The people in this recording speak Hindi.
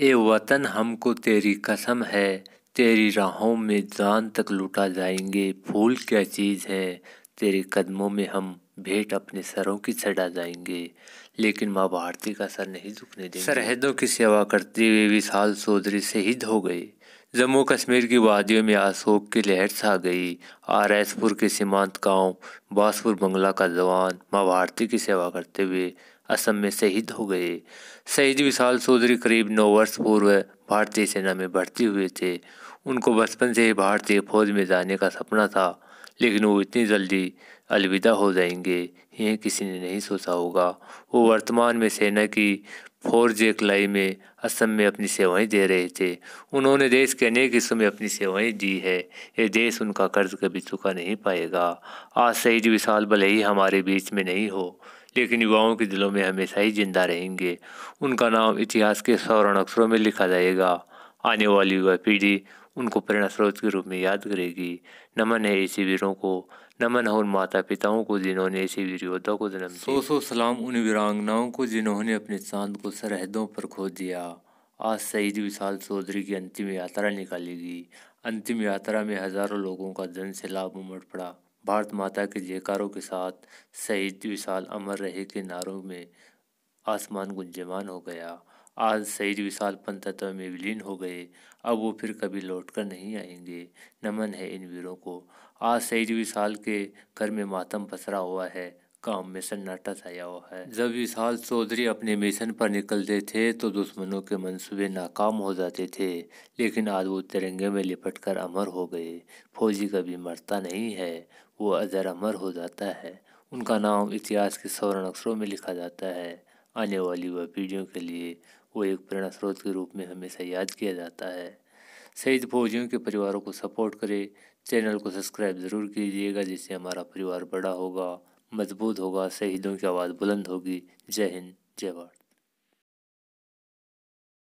ए वतन हमको तेरी कसम है तेरी राहों में जान तक लुटा जाएंगे फूल क्या चीज़ है तेरे कदमों में हम भेंट अपने सरों की चढ़ा जाएंगे लेकिन माँ भारती का सर नहीं झुकने देंगे सरहदों की सेवा करते हुए विशाल चौधरी शहीद हो गए जम्मू कश्मीर की वादियों में अशोक की लहर छा गई आर एसपुर के सीमांत गांव बासपुर बंगला का जवान माँ भारती की सेवा करते हुए असम में शहीद हो गए शहीद विशाल चौधरी करीब नौ वर्ष पूर्व भारतीय सेना में भर्ती हुए थे उनको बचपन से ही भारतीय फौज में जाने का सपना था लेकिन वो इतनी जल्दी अलविदा हो जाएंगे यह किसी ने नहीं सोचा होगा वो वर्तमान में सेना की फोर जे कलाई में असम में अपनी सेवाएं दे रहे थे उन्होंने देश के अनेक हिस्सों में अपनी सेवाएं दी है ये देश उनका कर्ज कभी चुका नहीं पाएगा आज शहीद विशाल भले ही हमारे बीच में नहीं हो लेकिन युवाओं के दिलों में हमेशा ही जिंदा रहेंगे उनका नाम इतिहास के स्वर्ण अक्षरों में लिखा जाएगा आने वाली युवा पीढ़ी उनको प्रेरणा स्रोत के रूप में याद करेगी नमन है ऐसे वीरों को नमन है उन माता पिताओं को जिन्होंने ऐसे वीर योद्धा को जन्म सो सो सलाम उन वीरांगनाओं को जिन्होंने अपने चांद को सरहदों पर खो दिया आज शहीद विशाल चौधरी की अंतिम यात्रा निकालेगी अंतिम यात्रा में हजारों लोगों का जन लाभ उमड़ पड़ा भारत माता के जयकारों के साथ शहीद विशाल अमर रहे के नारों में आसमान गुंजमान हो गया आज शरीर विशाल पंतत्व में विलीन हो गए अब वो फिर कभी लौट कर नहीं आएंगे नमन है इन वीरों को आज शरीर विशाल के घर में मातम पसरा हुआ है काम में सन्नाटा छाया हुआ है जब विशाल चौधरी अपने मिशन पर निकलते थे तो दुश्मनों के मंसूबे नाकाम हो जाते थे लेकिन आज वो तिरंगे में लिपट कर अमर हो गए फौजी कभी मरता नहीं है वो अजर अमर हो जाता है उनका नाम इतिहास के स्वर्ण अक्षरों में लिखा जाता है आने वाली युवा पीढ़ियों के लिए वो एक प्रेरणा स्रोत के रूप में हमेशा याद किया जाता है शहीद फौजियों के परिवारों को सपोर्ट करें चैनल को सब्सक्राइब ज़रूर कीजिएगा जिससे हमारा परिवार बड़ा होगा मजबूत होगा शहीदों की आवाज़ बुलंद होगी जय हिंद जय भारत